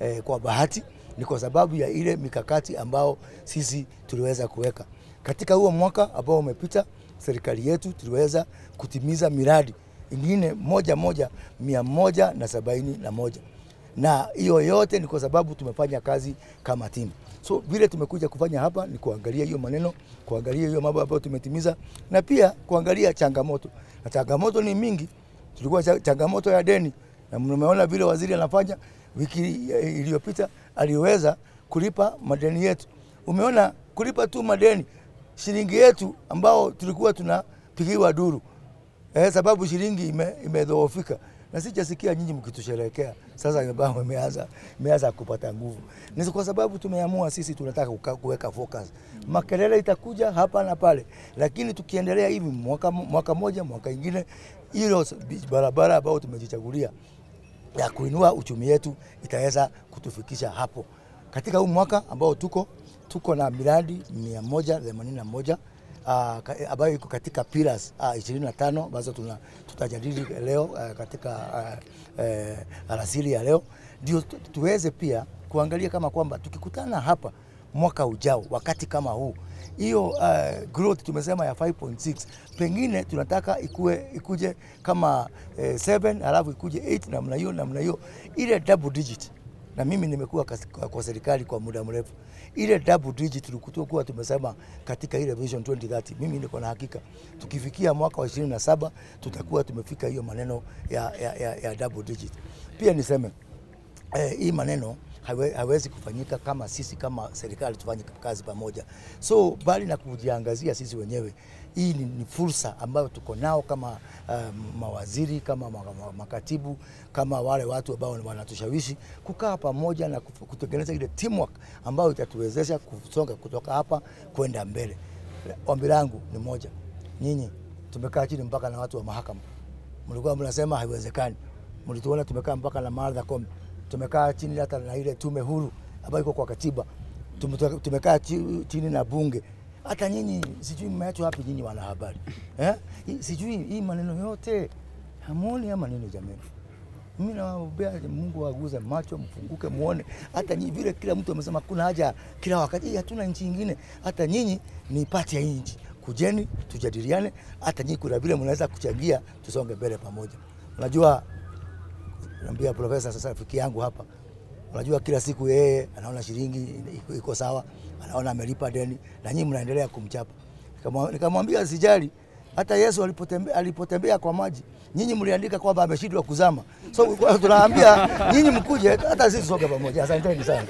eh, kwa bahati ni kwa sababu ya ile mikakati ambao sisi tuliweza kuweka katika huo mwaka ambao umepita. Serikali yetu tuliweza kutimiza miradi ingine moja moja mia moja na sabaini na moja na hiyo yote ni kwa sababu tumefanya kazi kama timu. So vile tumekuja kufanya hapa ni kuangalia hiyo maneno, kuangalia hiyo mambo ambayo tumetimiza na pia kuangalia changamoto, na changamoto ni mingi. Tulikuwa changamoto ya deni na mmeona vile waziri anafanya. Wiki iliyopita aliweza kulipa madeni yetu, umeona kulipa tu madeni shilingi yetu ambao tulikuwa tunapigiwa duru eh, sababu shilingi imedhoofika ime na sijasikia nyinyi mkitusherekea. Sasa imebao imeanza imeanza kupata nguvu, ni kwa sababu tumeamua sisi tunataka kuweka focus. Makelele itakuja hapa na pale, lakini tukiendelea hivi mwaka, mwaka moja mwaka ingine, hilo barabara ambao tumejichagulia ya kuinua uchumi yetu itaweza kutufikisha hapo. Katika huu mwaka ambao tuko tuko na miradi 181 ah, ambayo iko katika pillars uh, ah, 25 ambazo tutajadili leo uh, katika uh, uh, alasiri ya leo ndio tuweze pia kuangalia kama kwamba tukikutana hapa mwaka ujao, wakati kama huu. Hiyo uh, growth tumesema ya 5.6 pengine tunataka ikue, ikuje kama eh, 7 halafu ikuje 8 namna hiyo namna hiyo, ile double digit na mimi nimekuwa kwa serikali kwa muda mrefu, ile double digit tulikuwa tumesema katika ile vision 2030, mimi niko na hakika tukifikia mwaka wa 27 tutakuwa tumefika hiyo maneno ya, ya, ya, ya double digit. Pia niseme eh, hii maneno hawezi kufanyika kama sisi kama serikali tufanye kazi pamoja. So bali na kujiangazia sisi wenyewe, hii ni, ni fursa ambayo tuko nao kama uh, mawaziri kama makatibu kama wale watu ambao wanatushawishi kukaa pamoja na kutengeneza ile teamwork ambayo itatuwezesha kusonga kutoka hapa kwenda mbele. Ombi langu ni moja, nyinyi tumekaa chini mpaka na watu wa mahakama, mlikuwa mnasema haiwezekani, mlituona tumekaa mpaka na Martha Koome tumekaa chini hata na ile tume huru ambayo iko kwa katiba, tumekaa chini na bunge hata nyinyi sijui mmeachwa wapi nyinyi wanahabari eh? Sijui hii maneno yote hamuoni ama nini jamani. Mimi nawaombea Mungu aguze macho mfunguke, muone hata nyinyi vile kila mtu amesema kuna haja kila wakati hatuna nchi nyingine, hata nyinyi ni pati ya nchi. Kujeni tujadiliane, hata nyinyi kuna vile mnaweza kuchangia, tusonge mbele pamoja. Unajua Niambia profesa, sasa rafiki yangu hapa, unajua kila siku yeye anaona shilingi iko sawa, anaona amelipa deni na nyinyi mnaendelea kumchapa. Nikamwambia sijali, hata Yesu alipotembea, alipotembea kwa maji nyinyi mliandika kwamba ameshindwa kuzama. So tunaambia nyinyi mkuje, hata sisi soge pamoja. Asanteni sana.